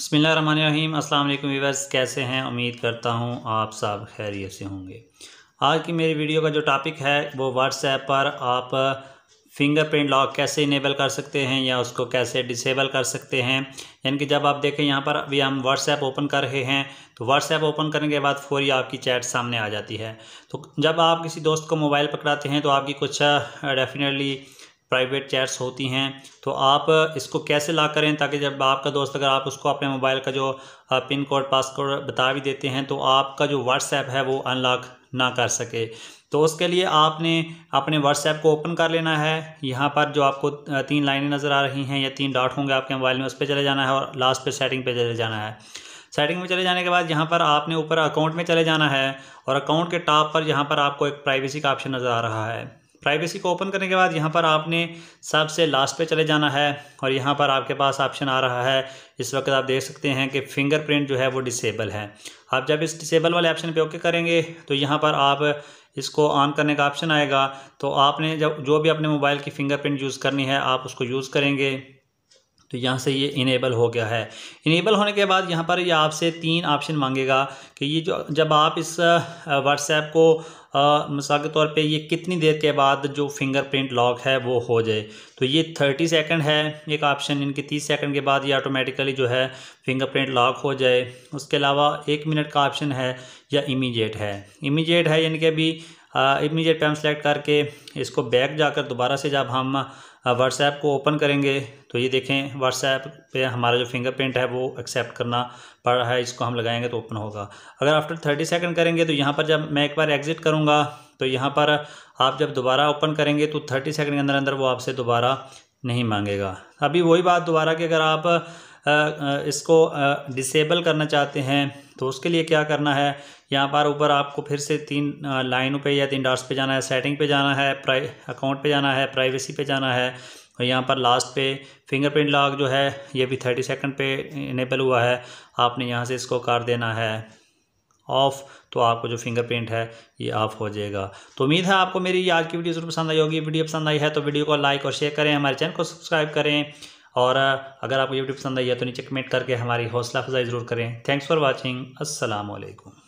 बसमीम अस्सलाम वालेकुम कैसे हैं उम्मीद करता हूं आप सब खैरियत से होंगे आज की मेरी वीडियो का जो टॉपिक है वो व्हाट्सएप पर आप फिंगरप्रिंट लॉक कैसे इनेबल कर सकते हैं या उसको कैसे डिसेबल कर सकते हैं यानी कि जब आप देखें यहाँ पर अभी हम व्हाट्सएप ओपन कर रहे हैं तो व्हाट्सएप ओपन करने के बाद फौरी आपकी चैट सामने आ जाती है तो जब आप किसी दोस्त को मोबाइल पकड़ाते हैं तो आपकी कुछ डेफिनेटली प्राइवेट चैट्स होती हैं तो आप इसको कैसे ला करें ताकि जब आपका दोस्त अगर आप उसको अपने मोबाइल का जो पिन कोड पासकोड बता भी देते हैं तो आपका जो व्हाट्सएप है वो अनलॉक ना कर सके तो उसके लिए आपने अपने व्हाट्सएप को ओपन कर लेना है यहाँ पर जो आपको तीन लाइनें नज़र आ रही हैं या तीन डॉट होंगे आपके मोबाइल में उस पर चले जाना है और लास्ट पे सेटिंग पे चले जाना है सेटिंग में चले जाने के बाद यहाँ पर आपने ऊपर अकाउंट में चले जाना है और अकाउंट के टॉप पर यहाँ पर आपको एक प्राइवेसी का ऑप्शन नज़र आ रहा है प्राइवेसी को ओपन करने के बाद यहाँ पर आपने सबसे लास्ट पे चले जाना है और यहाँ पर आपके पास ऑप्शन आ रहा है इस वक्त आप देख सकते हैं कि फिंगरप्रिंट जो है वो डिसेबल है आप जब इस डिसेबल वाले ऑप्शन पे ओके करेंगे तो यहाँ पर आप इसको ऑन करने का ऑप्शन आएगा तो आपने जब जो भी अपने मोबाइल की फिंगरप्रिंट यूज़ करनी है आप उसको यूज़ करेंगे तो यहाँ से ये इनेबल हो गया है इनेबल होने के बाद यहाँ पर ये यह आपसे तीन ऑप्शन मांगेगा कि ये जो जब आप इस व्हाट्सएप को मिसाल के तौर पे ये कितनी देर के बाद जो फिंगरप्रिंट लॉक है वो हो जाए तो ये थर्टी सेकंड है एक ऑप्शन इनके तीस सेकंड के बाद ये ऑटोमेटिकली जो है फिंगरप्रिंट लॉक हो जाए उसके अलावा एक मिनट का ऑप्शन है या इमीजिएट है इमीजिएट है यानी कि अभी इमीजिएट टाइम हम सेलेक्ट करके इसको बैक जाकर दोबारा से जब हम व्हाट्सएप को ओपन करेंगे तो ये देखें व्हाट्सएप पे हमारा जो फिंगरप्रिंट है वो एक्सेप्ट करना पड़ रहा है इसको हम लगाएंगे तो ओपन होगा अगर आफ्टर थर्टी सेकेंड करेंगे तो यहाँ पर जब मैं एक बार एग्ज़िट करूँगा तो यहाँ पर आप जब दोबारा ओपन करेंगे तो थर्टी सेकेंड के अंदर अंदर वो आपसे दोबारा नहीं मांगेगा अभी वही बात दोबारा कि अगर आप इसको डिसेबल करना चाहते हैं तो उसके लिए क्या करना है यहाँ पर ऊपर आपको फिर से तीन लाइनों पे या तीन डार्स पे जाना है सेटिंग पे जाना है प्राइ अकाउंट पे जाना है प्राइवेसी पे जाना है और यहाँ पर लास्ट पे फिंगरप्रिंट लॉक जो है ये भी थर्टी सेकंड पे इनेबल हुआ है आपने यहाँ से इसको कर देना है ऑफ़ तो आपको जो फिंगरप्रिंट है ये ऑफ हो जाएगा तो उम्मीद है आपको मेरी आज की वीडियो जरूर पसंद आई होगी वीडियो पसंद आई है तो वीडियो को लाइक और शेयर करें हमारे चैनल को सब्सक्राइब करें और अगर आपको यूट्यूब पसंद आई है तो नीचे कमेंट करके हमारी हौसला अफजाई ज़रूर करें थैंक्स फॉर वॉचिंग असलकम